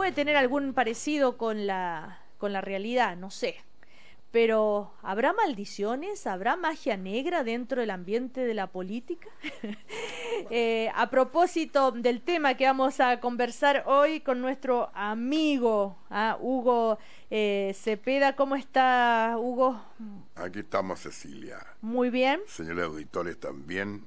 puede tener algún parecido con la, con la realidad, no sé. Pero ¿habrá maldiciones? ¿Habrá magia negra dentro del ambiente de la política? Eh, a propósito del tema que vamos a conversar hoy con nuestro amigo ah, Hugo eh, Cepeda, ¿cómo está Hugo? Aquí estamos Cecilia. Muy bien. Señores auditores también,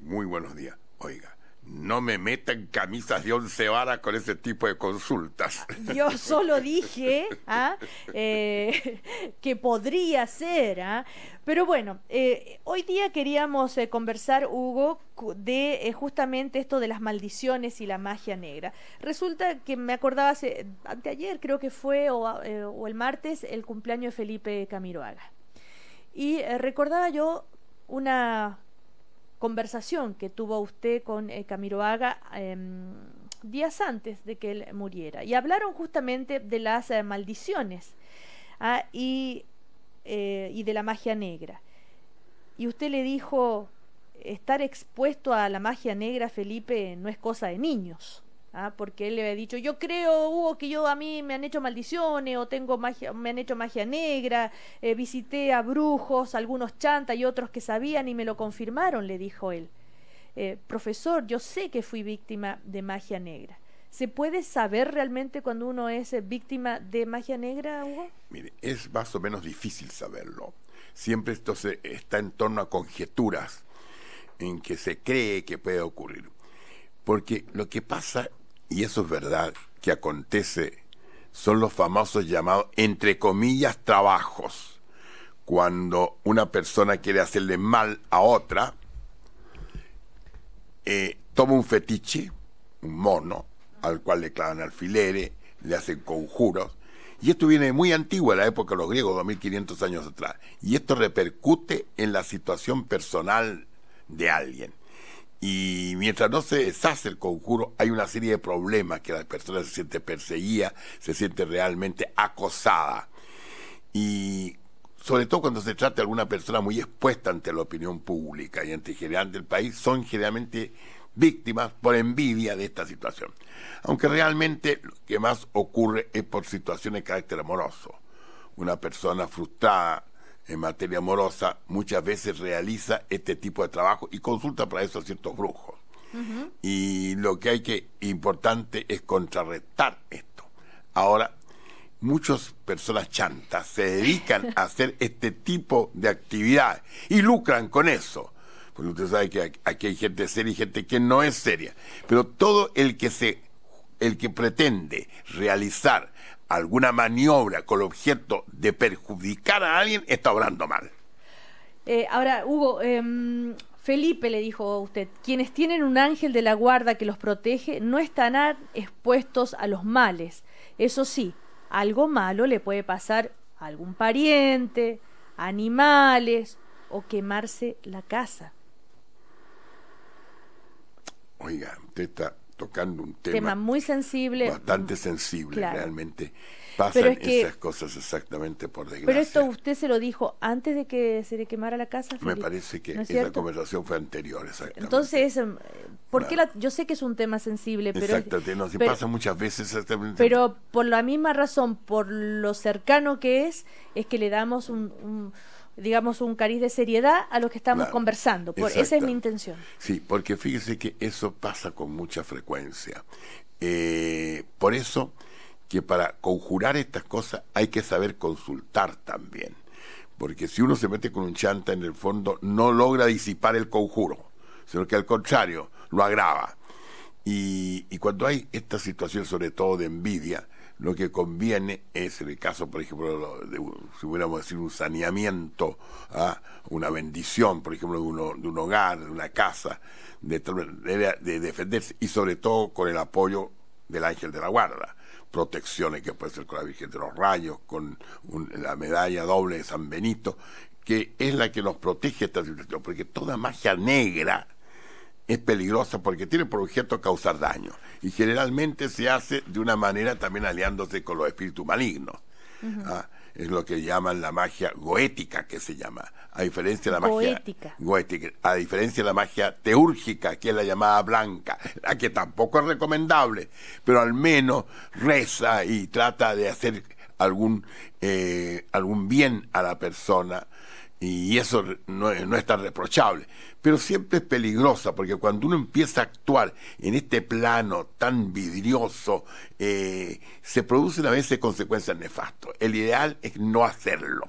muy buenos días. Oiga, no me metan camisas de once varas con ese tipo de consultas. Yo solo dije ¿ah? eh, que podría ser, ¿ah? pero bueno, eh, hoy día queríamos eh, conversar, Hugo, de justamente esto de las maldiciones y la magia negra. Resulta que me acordaba hace, anteayer, creo que fue, o, o el martes, el cumpleaños de Felipe Camiroaga. Y recordaba yo una conversación que tuvo usted con eh, Camiroaga em, días antes de que él muriera. Y hablaron justamente de las eh, maldiciones ah, y, eh, y, de la magia negra. Y usted le dijo, estar expuesto a la magia negra, Felipe, no es cosa de niños. Ah, porque él le había dicho, yo creo, Hugo, que yo a mí me han hecho maldiciones o tengo magia, me han hecho magia negra, eh, visité a brujos, algunos chanta y otros que sabían y me lo confirmaron, le dijo él. Eh, profesor, yo sé que fui víctima de magia negra. ¿Se puede saber realmente cuando uno es eh, víctima de magia negra, Hugo? Mire, es más o menos difícil saberlo. Siempre esto se, está en torno a conjeturas en que se cree que puede ocurrir. Porque lo que pasa y eso es verdad, que acontece, son los famosos llamados, entre comillas, trabajos. Cuando una persona quiere hacerle mal a otra, eh, toma un fetiche, un mono, al cual le clavan alfileres, le hacen conjuros, y esto viene muy antiguo, de la época de los griegos, 2500 años atrás. Y esto repercute en la situación personal de alguien. Y mientras no se deshace el concurso, hay una serie de problemas que la persona se siente perseguida, se siente realmente acosada. Y sobre todo cuando se trata de alguna persona muy expuesta ante la opinión pública y ante el general del país, son generalmente víctimas por envidia de esta situación. Aunque realmente lo que más ocurre es por situaciones de carácter amoroso. Una persona frustrada en materia amorosa muchas veces realiza este tipo de trabajo y consulta para eso a ciertos brujos. Y lo que hay que importante es contrarrestar esto. Ahora, muchas personas chantas se dedican a hacer este tipo de actividad y lucran con eso. Porque usted sabe que aquí hay gente seria y gente que no es seria. Pero todo el que se el que pretende realizar alguna maniobra con el objeto de perjudicar a alguien, está hablando mal. Eh, ahora, Hugo, em, Felipe le dijo a usted, quienes tienen un ángel de la guarda que los protege no están expuestos a los males. Eso sí, algo malo le puede pasar a algún pariente, animales o quemarse la casa. Oiga, usted está tocando un tema, tema muy sensible. Bastante sensible, realmente. Pasan esas cosas exactamente por desgracia. Pero esto usted se lo dijo antes de que se le quemara la casa. Me parece que esa conversación fue anterior, exactamente. Entonces, em, ¿por qué yo sé que es un tema sensible, pero... Exactamente, no, pasa muchas veces Pero por la misma razón, por lo cercano que es, es que le damos un digamos, un cariz de seriedad a lo que estamos conversando. Por, esa es mi intención. Sí, porque fíjese que eso pasa con mucha frecuencia. Eh, por eso que para conjurar estas cosas hay que saber consultar también. Porque si uno se mete con un chanta, en el fondo no logra disipar el conjuro, sino que al contrario, lo agrava. y cuando hay esta situación, sobre todo de envidia, lo que conviene es en el caso, por ejemplo, de, si pudiéramos decir un saneamiento, ¿ah? una bendición, por ejemplo, de, un hogar, de una casa, de, defenderse y sobre todo con el apoyo del ángel de la guarda, protecciones que puede ser con la Virgen de los Rayos, con la medalla doble de San Benito, que es la que nos protege esta situación, porque toda magia negra, es peligrosa porque tiene por objeto causar daño y generalmente se hace de una manera también aliándose con los espíritus malignos. Ah, es lo que llaman la magia goética, que se llama, a diferencia de la magia goética. a diferencia de la magia teúrgica, que es la llamada blanca, la que tampoco es recomendable, pero al menos reza y trata de hacer algún, eh, algún bien a la persona y eso no, es tan reprochable, pero siempre es peligrosa, porque cuando uno empieza a actuar en este plano tan vidrioso, eh, se producen a veces consecuencias nefastas. El ideal es no hacerlo.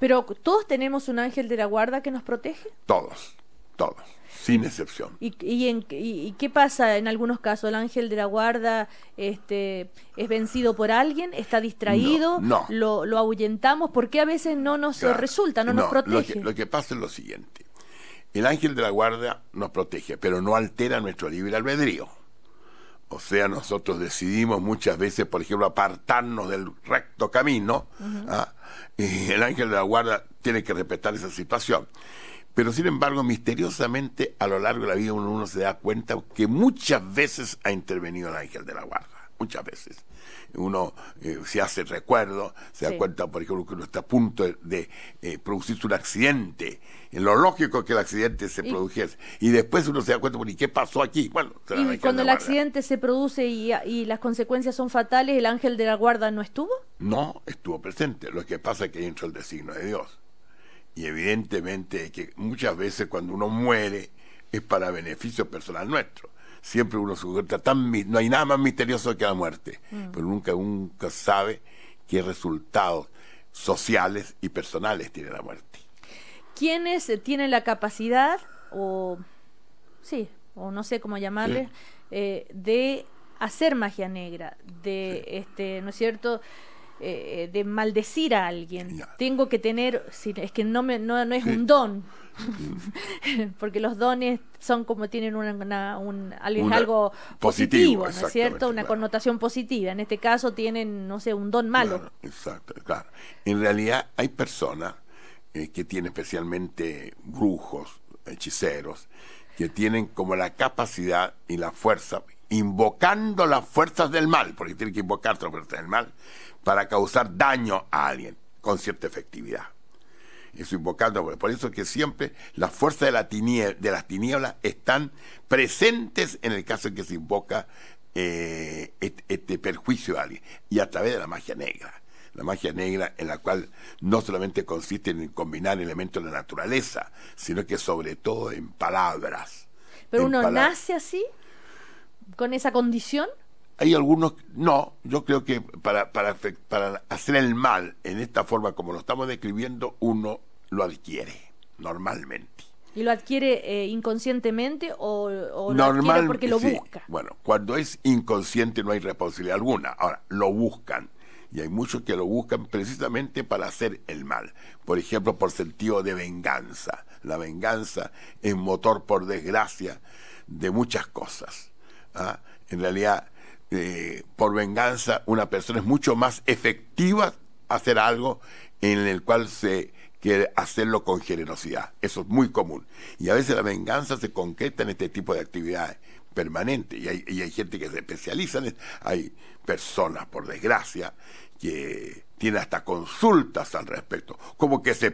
Pero todos tenemos un ángel de la guarda que nos protege. Todos, todos, sin excepción. ¿Y, qué pasa en algunos casos? ¿El ángel de la guarda este, es vencido por alguien? ¿Está distraído? No, Lo, lo, ahuyentamos? ¿Por qué a veces no nos resulta, no, nos protege? Lo que, pasa es lo siguiente. El ángel de la guarda nos protege, pero no altera nuestro libre albedrío. O sea, nosotros decidimos muchas veces, por ejemplo, apartarnos del recto camino, ¿ah? y el ángel de la guarda tiene que respetar esa situación. Pero sin embargo, misteriosamente a lo largo de la vida uno, se da cuenta que muchas veces ha intervenido el ángel de la guarda, muchas veces uno eh, se hace recuerdo, se da cuenta, por ejemplo, que uno está a punto de, eh, producirse un accidente. en eh, Lo lógico que el accidente se produjese. Y después uno se da cuenta, bueno, ¿y qué pasó aquí? Bueno, ¿Y cuando el accidente se produce y, las consecuencias son fatales, el ángel de la guarda no estuvo? No, estuvo presente. Lo que pasa es que entró el designio de Dios y evidentemente que muchas veces cuando uno muere es para beneficio personal nuestro. Siempre uno sujeta tan no hay nada más misterioso que la muerte, mm. pero nunca nunca sabe qué resultados sociales y personales tiene la muerte. ¿Quiénes eh, tienen la capacidad o sí, o no sé cómo llamarle, eh, de hacer magia negra, de este, ¿no es cierto? Eh, eh, de maldecir a alguien. Tengo que tener, es que no, me, no, es un don, porque los dones son como tienen una, un, algo, positivo, ¿no es cierto? Una connotación positiva. En este caso tienen, no sé, un don malo. exacto, claro. En realidad hay personas eh, que tienen especialmente brujos, hechiceros, que tienen como la capacidad y la fuerza invocando las fuerzas del mal, porque tiene que invocar las fuerzas del mal, para causar daño a alguien con cierta efectividad. Eso invocando, por eso que siempre las fuerzas de, la de las tinieblas están presentes en el caso en que se invoca eh, este, perjuicio a alguien, y a través de la magia negra. La magia negra en la cual no solamente consiste en combinar elementos de la naturaleza, sino que sobre todo en palabras. ¿Pero uno nace así? con esa condición? Hay algunos, no, yo creo que para, para, hacer el mal en esta forma como lo estamos describiendo, uno lo adquiere normalmente. ¿Y lo adquiere eh, inconscientemente o, o porque lo busca? Bueno, cuando es inconsciente no hay responsabilidad alguna. Ahora, lo buscan. Y hay muchos que lo buscan precisamente para hacer el mal. Por ejemplo, por sentido de venganza. La venganza es motor, por desgracia, de muchas cosas. Ah, en realidad eh, por venganza una persona es mucho más efectiva hacer algo en el cual se quiere hacerlo con generosidad. Eso es muy común. Y a veces la venganza se concreta en este tipo de actividades permanentes. Y hay, gente que se especializa en Hay personas, por desgracia, que tienen hasta consultas al respecto, como que se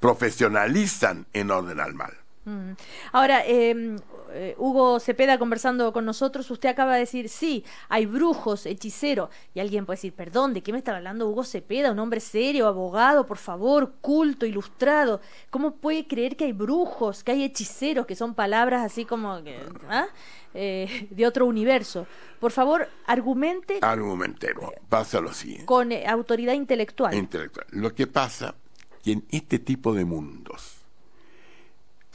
profesionalizan en orden al mal. Mm. Ahora, eh, eh, Hugo Cepeda conversando con nosotros, usted acaba de decir, sí, hay brujos, hechiceros. Y alguien puede decir, perdón, ¿de qué me está hablando Hugo Cepeda? Un hombre serio, abogado, por favor, culto, ilustrado. ¿Cómo puede creer que hay brujos, que hay hechiceros, que son palabras así como ¿ah? eh, de otro universo? Por favor, argumente. Argumentemos. Eh, pasa lo Con autoridad intelectual. Intelectual. Lo que pasa que en este tipo de mundos,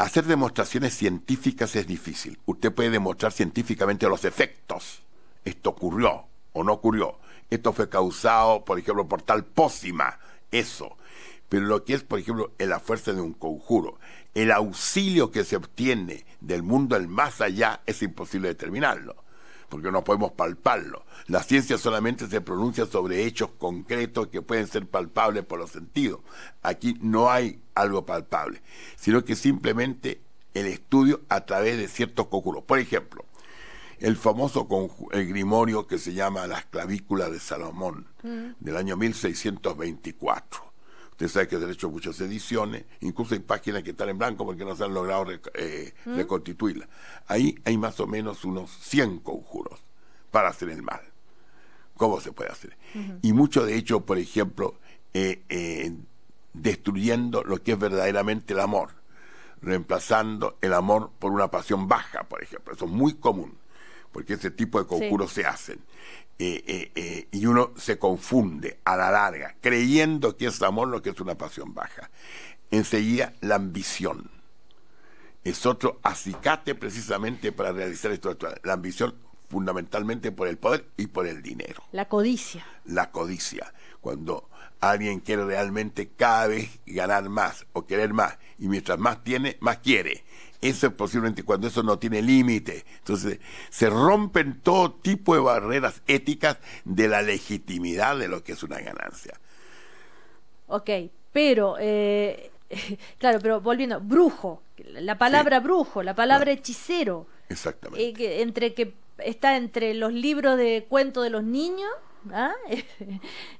Hacer demostraciones científicas es difícil. Usted puede demostrar científicamente los efectos. Esto ocurrió o no ocurrió. Esto fue causado, por ejemplo, por tal pócima. Eso. Pero lo que es, por ejemplo, la fuerza de un conjuro, el auxilio que se obtiene del mundo al más allá es imposible determinarlo porque no podemos palparlo. La ciencia solamente se pronuncia sobre hechos concretos que pueden ser palpables por los sentidos. Aquí no hay algo palpable, sino que simplemente el estudio a través de ciertos cóculos. Por ejemplo, el famoso grimorio que se llama Las clavículas de Salomón, mm. del año 1624 Usted sabe que se han hecho muchas ediciones, incluso hay páginas que están en blanco porque no se han logrado eh, reconstituirlas. Ahí hay más o menos unos 100 conjuros para hacer el mal. ¿Cómo se puede hacer? Y mucho de hecho, por ejemplo, eh, eh, destruyendo lo que es verdaderamente el amor, reemplazando el amor por una pasión baja, por ejemplo. Eso es muy común porque ese tipo de concursos se hacen. Eh, eh, eh, y uno se confunde a la larga, creyendo que es amor lo que es una pasión baja. Enseguida, la ambición. Es otro acicate precisamente para realizar esto. La ambición fundamentalmente por el poder y por el dinero. La codicia. La codicia. Cuando alguien quiere realmente cada vez ganar más o querer más, y mientras más tiene, más quiere. Eso es posiblemente cuando eso no tiene límite. Entonces, se rompen todo tipo de barreras éticas de la legitimidad de lo que es una ganancia. Ok, pero, eh, claro, pero volviendo, brujo, la palabra brujo, la palabra hechicero. Exactamente. Eh, que, está entre los libros de cuento de los niños ¿Ah?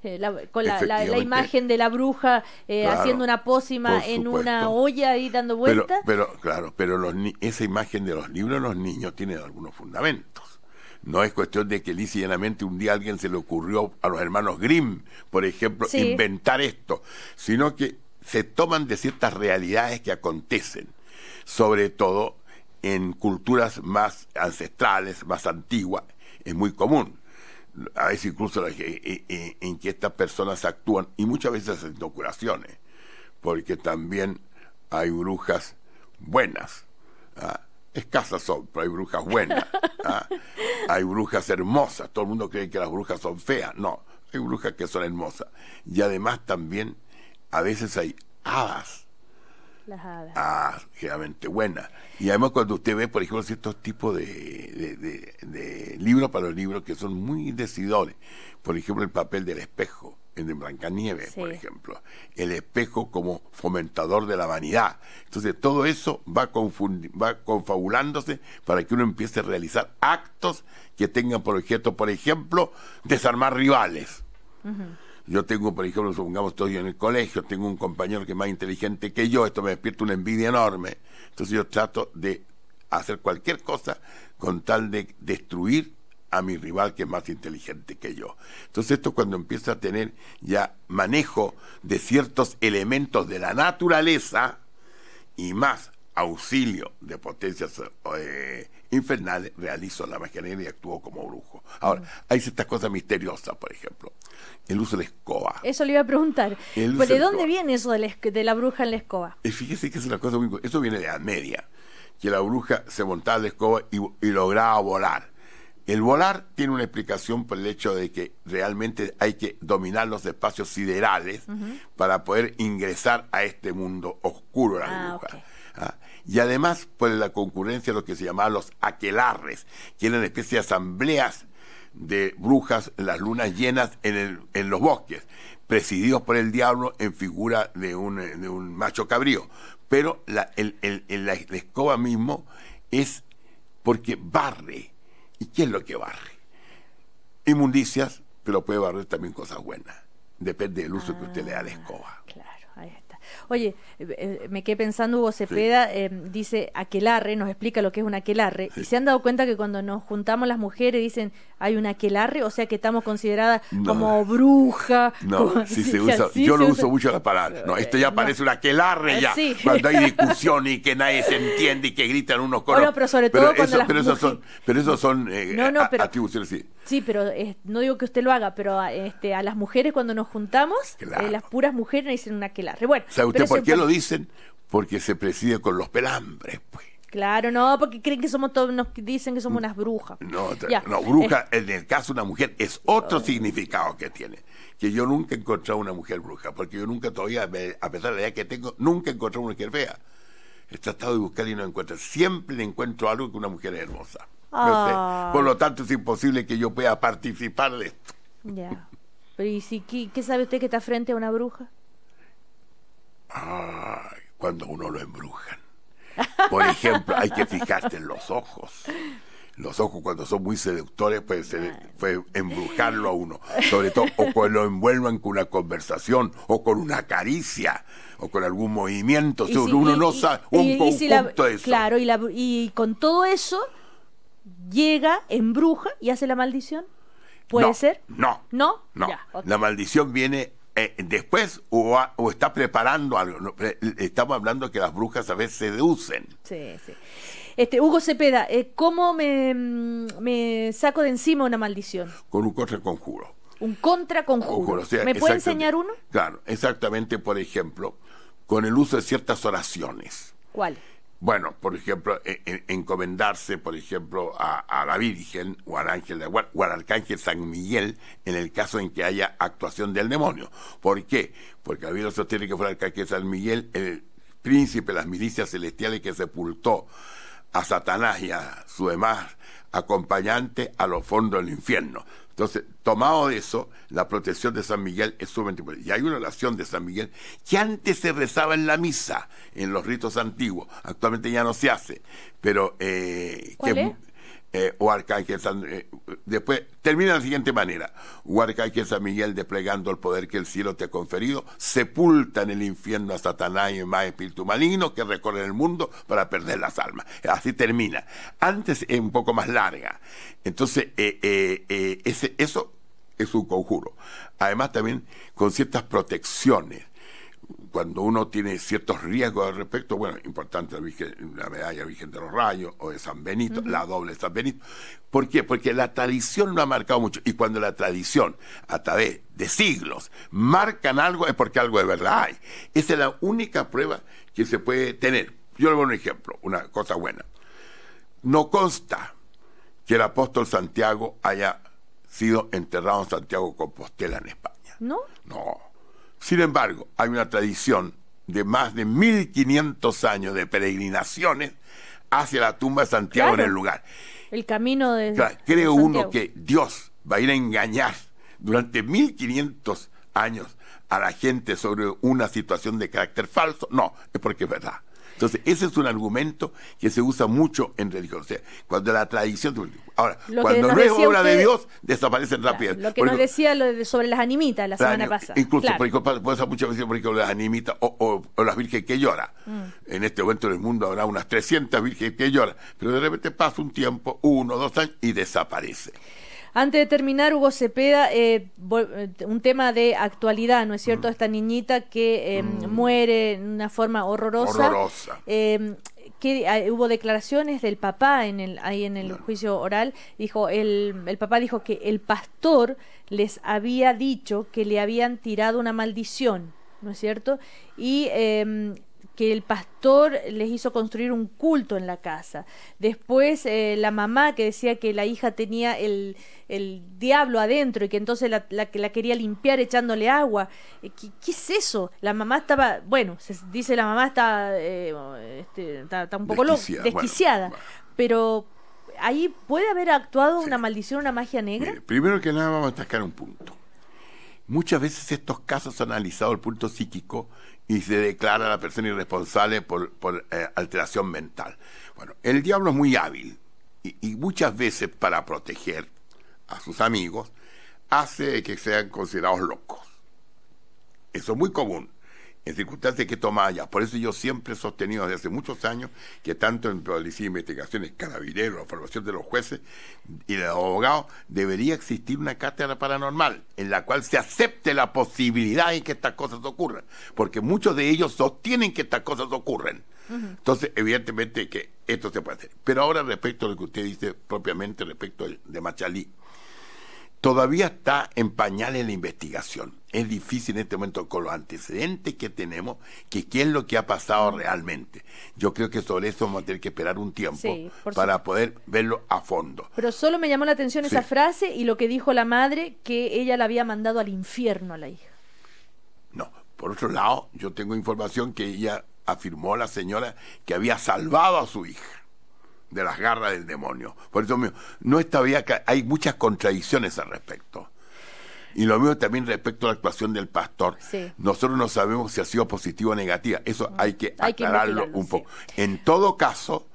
Eh, con la, imagen de la bruja eh, haciendo una pócima en una olla y dando vueltas. Pero, claro, pero esa imagen de los libros los niños tienen algunos fundamentos. No es cuestión de que lisa un día alguien se le ocurrió a los hermanos Grimm, por ejemplo, inventar esto, sino que se toman de ciertas realidades que acontecen, sobre todo en culturas más ancestrales, más antiguas, es muy común a veces en, eh, eh, en, que estas personas actúan y muchas veces en curaciones, porque también hay brujas buenas. ¿ah? Escasas son, pero hay brujas buenas. ¿ah? Hay brujas hermosas. Todo el mundo cree que las brujas son feas. No, hay brujas que son hermosas. Y además también a veces hay hadas las Ah, realmente buena. Y además cuando usted ve, por ejemplo, ciertos tipos de, libros para los libros que son muy decidores. Por ejemplo, el papel del espejo en de Blancanieves, por ejemplo, el espejo como fomentador de la vanidad. Entonces todo eso va, va confabulándose para que uno empiece a realizar actos que tengan por objeto, por ejemplo, desarmar rivales. Yo tengo, por ejemplo, supongamos, estoy en el colegio, tengo un compañero que es más inteligente que yo, esto me despierta una envidia enorme. Entonces yo trato de hacer cualquier cosa con tal de destruir a mi rival que es más inteligente que yo. Entonces esto cuando empieza a tener ya manejo de ciertos elementos de la naturaleza y más auxilio de potencias eh, infernales, realizo la magia negra y actúo como brujo. Ahora, mm. hay ciertas cosas misteriosas, por ejemplo el uso de la escoba. Eso le iba a preguntar. Pues, ¿De dónde viene eso de la, bruja en la escoba? Y fíjese que es una cosa muy... Eso viene de la media, que la bruja se montaba la escoba y, lograba volar. El volar tiene una explicación por el hecho de que realmente hay que dominar los espacios siderales para poder ingresar a este mundo oscuro, la ah, bruja. ¿ah? Y además por la concurrencia de lo que se llamaba los aquelarres, que eran especie de asambleas de brujas, las lunas llenas en, el, en los bosques, presididos por el diablo en figura de un, eh, de un macho cabrío. Pero la, el, el, la, escoba mismo es porque barre. ¿Y qué es lo que barre? Inmundicias, pero puede barrer también cosas buenas. Depende del uso que usted le da a la ah, escoba. Claro, Oye, eh, eh, me quedé pensando, Hugo Cepeda em, dice aquelarre, nos explica lo que es un aquelarre, y se han dado cuenta que cuando nos juntamos las mujeres dicen, hay un aquelarre, o sea que estamos consideradas como bruja. No, se usa, yo lo uso mucho la palabra, no, esto ya eh, parece una aquelarre ya, cuando hay discusión y que nadie se entiende y que gritan unos coros. pero sobre todo eso, son, esos son no, no, pero, sí. Sí, pero no digo que usted lo haga, pero a, este, a las mujeres cuando nos juntamos, las puras mujeres dicen un aquelarre. Bueno, ¿Sabe usted por qué lo dicen? Porque se preside con los pelambres, pues. Claro, no, porque creen que somos todos, nos dicen que somos unas brujas. No, no bruja, eh. en el caso de una mujer, es otro oh. significado que tiene. Que yo nunca he encontrado una mujer bruja, porque yo nunca todavía, a pesar de la edad que tengo, nunca he encontrado una mujer fea. He tratado de buscar y no encuentro. Siempre encuentro algo que una mujer es hermosa. Ah. Por lo tanto, es imposible que yo pueda participar de esto. Ya. Pero ¿y si, qué sabe usted que está frente a una bruja? Ay, cuando uno lo embrujan. Por ejemplo, hay que fijarse en los ojos. Los ojos cuando son muy seductores pues, ser, puede embrujarlo a uno. Sobre todo o cuando lo envuelvan con una conversación o con una caricia o con algún movimiento. Si, uno no sabe un poco conjunto de eso. Claro, y, con todo eso llega, embruja y hace la maldición. ¿Puede ser? No. ¿No? No. La maldición viene eh, después o, está preparando algo. Estamos hablando que las brujas a veces seducen. Sí, Este, Hugo Cepeda, eh, ¿cómo mm, me, saco de encima una maldición? Con un contraconjuro. Un contraconjuro. ¿Me puede enseñar uno? Claro, exactamente, por ejemplo, con el uso de ciertas oraciones. ¿Cuál? bueno, por ejemplo, e, e, encomendarse, por ejemplo, a, la Virgen o al ángel al arcángel San Miguel en el caso en que haya actuación del demonio. ¿Por qué? Porque la Biblia sostiene que fue el arcángel San Miguel el príncipe de las milicias celestiales que sepultó a Satanás y a su demás acompañante a los fondos del infierno. Entonces, tomado de eso, la protección de San Miguel es sumamente importante. Y hay una oración de San Miguel que antes se rezaba en la misa, en los ritos antiguos. Actualmente ya no se hace. Pero eh, eh, Arcángel San, eh, después termina de la siguiente manera. arcángel San Miguel desplegando el poder que el cielo te ha conferido, sepulta en el infierno a Satanás y más espíritu maligno que recorre el mundo para perder las almas. Así termina. Antes es un poco más larga. Entonces, eh, eh, ese, eso es un conjuro. Además también con ciertas protecciones cuando uno tiene ciertos riesgos al respecto, bueno, importante la, medalla Virgen de los Rayos o de San Benito, la doble de San Benito. ¿Por qué? Porque la tradición lo ha marcado mucho. Y cuando la tradición, a través de siglos, marcan algo, es porque algo de verdad hay. Esa es la única prueba que se puede tener. Yo le voy a un ejemplo, una cosa buena. No consta que el apóstol Santiago haya sido enterrado en Santiago Compostela, en España. ¿No? No sin embargo, hay una tradición de más de 1500 años de peregrinaciones hacia la tumba de Santiago en el lugar. El camino de. Claro, creo uno que Dios va a ir a engañar durante 1500 años a la gente sobre una situación de carácter falso. No, es porque es verdad. Entonces, ese es un argumento que se usa mucho en religión. O sea, cuando la tradición. Ahora, cuando no es obra de Dios, desaparecen rápidamente Lo que nos decía lo de, sobre las animitas la semana pasada. Incluso, por ejemplo, muchas veces, por las animitas o, las virgen que lloran. Mm. En este momento en el mundo habrá unas 300 virgen que lloran, pero de repente pasa un tiempo, uno, dos años, y desaparece. Antes de terminar, Hugo Cepeda, eh, eh, un tema de actualidad, ¿no es mm. cierto? Esta niñita que eh, mm. muere de una forma horrorosa. Horrorosa. que ah, hubo declaraciones del papá en el, ahí en el juicio oral. Dijo, el, el papá dijo que el pastor les había dicho que le habían tirado una maldición, ¿no es cierto? Y em, que el pastor les hizo construir un culto en la casa. Después eh, la mamá que decía que la hija tenía el, diablo adentro y que entonces la, la quería limpiar echándole agua. Eh, ¿Qué, es eso? La mamá estaba, bueno, se dice la mamá está, eh, este, está, un poco desquiciada, loca, desquiciada. Pero ahí puede haber actuado una maldición, una magia negra. primero que nada vamos a atacar un punto. Muchas veces estos casos han analizado al punto psíquico y se declara a la persona irresponsable por, eh, alteración mental. Bueno, el diablo es muy hábil y, muchas veces para proteger a sus amigos hace que sean considerados locos. Eso es muy común en circunstancias que toma allá. Por eso yo siempre he sostenido desde hace muchos años que tanto en policía de investigaciones, carabineros, la formación de los jueces y de los abogados, debería existir una cátedra paranormal en la cual se acepte la posibilidad de que estas cosas ocurran, porque muchos de ellos sostienen que estas cosas ocurren. Entonces, evidentemente que esto se puede hacer. Pero ahora respecto a lo que usted dice propiamente respecto de Machalí, todavía está en pañales la investigación es difícil en este momento con los antecedentes que tenemos, que qué es lo que ha pasado realmente. Yo creo que sobre eso vamos a tener que esperar un tiempo para poder verlo a fondo. Pero solo me llamó la atención esa frase y lo que dijo la madre, que ella la había mandado al infierno a la hija. No, por otro lado, yo tengo información que ella afirmó, la señora, que había salvado a su hija de las garras del demonio. Por eso, no está hay muchas contradicciones al respecto. Y lo mismo también respecto a la actuación del pastor. Nosotros no sabemos si ha sido positiva o negativa. Eso hay que aclararlo un poco. En todo caso,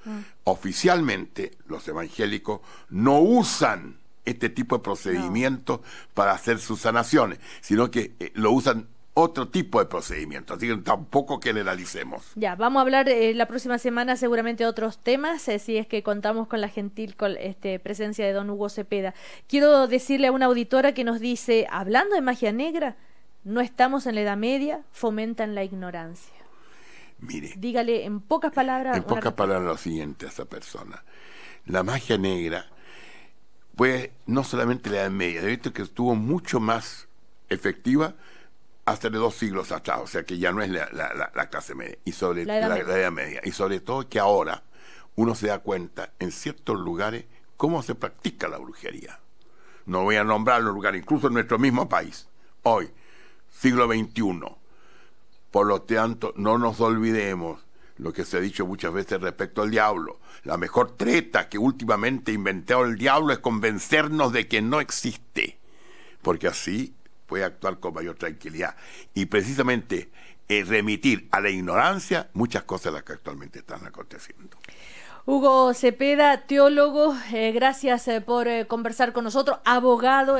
oficialmente los evangélicos no usan este tipo de procedimientos para hacer sus sanaciones, sino que eh, lo usan otro tipo de procedimiento, así que tampoco analicemos... Ya, vamos a hablar eh, la próxima semana seguramente otros temas, eh, si es que contamos con la gentil este, presencia de don Hugo Cepeda. Quiero decirle a una auditora que nos dice, hablando de magia negra, no estamos en la Edad Media, fomentan la ignorancia. Mire. Dígale en pocas palabras. En pocas palabras lo siguiente a esa persona. La magia negra pues no solamente la Edad Media, de hecho que estuvo mucho más efectiva hace dos siglos atrás, o sea que ya no es la, clase media, y sobre la la edad, media, y sobre todo que ahora uno se da cuenta en ciertos lugares cómo se practica la brujería. No voy a nombrar los lugares, incluso en nuestro mismo país, hoy, siglo XXI. Por lo tanto, no nos olvidemos lo que se ha dicho muchas veces respecto al diablo. La mejor treta que últimamente inventó el diablo es convencernos de que no existe, porque así puede actuar con mayor tranquilidad. Y precisamente eh, remitir a la ignorancia muchas cosas las que actualmente están aconteciendo. Hugo Cepeda, teólogo, eh, gracias eh, por conversar con nosotros, abogado,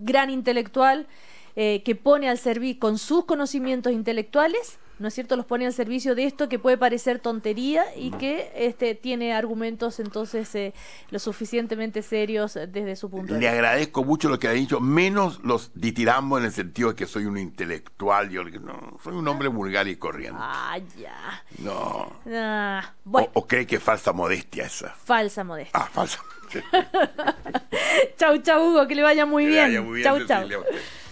gran intelectual, que pone al servicio con sus conocimientos intelectuales ¿no es cierto?, los pone al servicio de esto que puede parecer tontería y que este, tiene argumentos entonces eh, lo suficientemente serios eh, desde su punto de vista. Le agradezco mucho lo que ha dicho, menos los ditirambos en el sentido de que soy un intelectual, yo no, soy un hombre vulgar y corriente. Ah, ya. No. Ah, o, cree que falsa modestia esa? Falsa modestia. Ah, falsa. chau, chau, Hugo, que le vaya muy, bien. Vaya muy bien. chau, chau.